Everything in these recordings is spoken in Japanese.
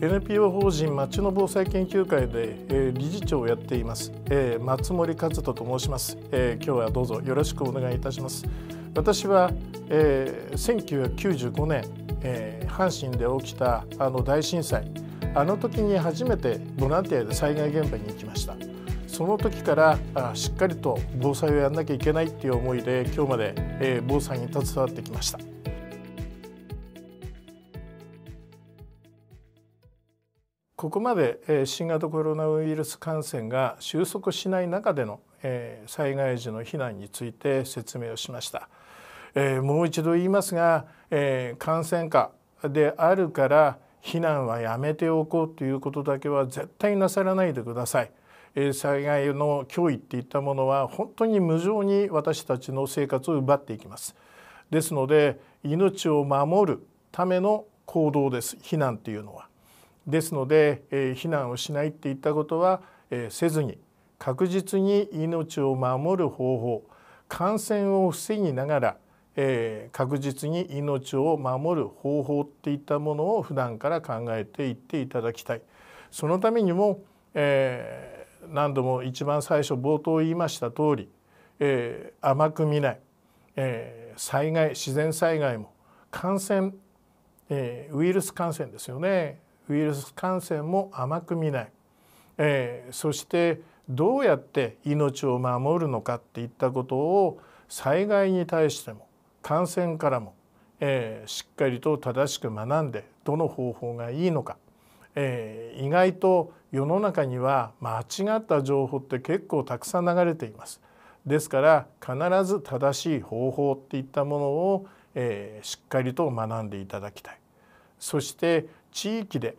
NPO 法人町の防災研究会で、えー、理事長をやっています、えー、松森和人と申します、えー、今日はどうぞよろしくお願いいたします私は、えー、1995年、えー、阪神で起きたあの大震災あの時に初めてボランティアで災害現場に行きましたその時からあしっかりと防災をやらなきゃいけないっていう思いで今日まで、えー、防災に携わってきましたここまで新型コロナウイルス感染が収束しない中での災害時の避難について説明をしました。もう一度言いますが感染下であるから避難はやめておこうということだけは絶対なさらないでください。災害の脅威っていったものは本当に無情に私たちの生活を奪っていきます。ですので命を守るための行動です避難というのは。ですので、え避難をしないっていったことは、えせずに確実に命を守る方法感染を防ぎながら、え確実に命を守る方法っていったものを普段から考えていっていただきたい。そのためにも、え何度も一番最初冒頭言いました通り、え甘く見ない、え災害自然災害も感染、えウイルス感染ですよねウイルス感染も甘く見ない、えー、そしてどうやって命を守るのかっていったことを災害に対しても感染からも、えー、しっかりと正しく学んでどの方法がいいのか、えー、意外と世の中には間違った情報って結構たくさん流れています。ですから必ず正しい方法っていったものを、えー、しっかりと学んでいただきたい。そして地域で、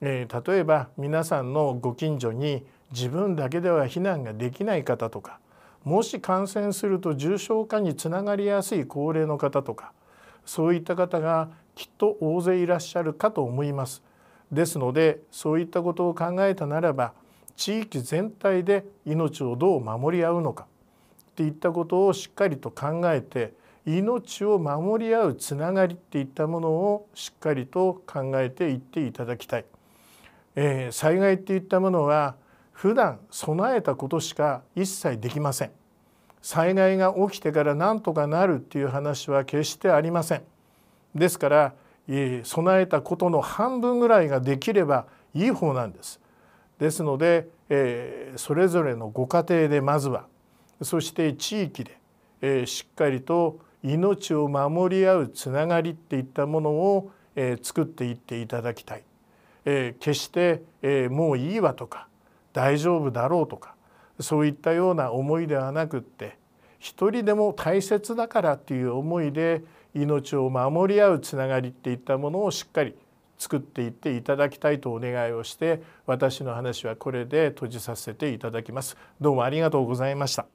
えー、例えば皆さんのご近所に自分だけでは避難ができない方とかもし感染すると重症化につながりやすい高齢の方とかそういった方がきっと大勢いらっしゃるかと思います。ですのでそういったことを考えたならば地域全体で命をどう守り合うのかっていったことをしっかりと考えて命を守り合うつながりっていったものをしっかりと考えていっていただきたい、えー、災害っていったものは普段備えたことしか一切できません災害が起きてから何とかなるっていう話は決してありませんですから、えー、備えたことの半分ぐらいができればいい方なんですですので、えー、それぞれのご家庭でまずはそして地域で、えー、しっかりと命を守り合うつながりっていったものを、えー、作っていっていただきたい、えー、決して、えー、もういいわとか大丈夫だろうとかそういったような思いではなくって一人でも大切だからっていう思いで命を守り合うつながりっていったものをしっかり作っていっていただきたいとお願いをして私の話はこれで閉じさせていただきます。どうもありがとうございました。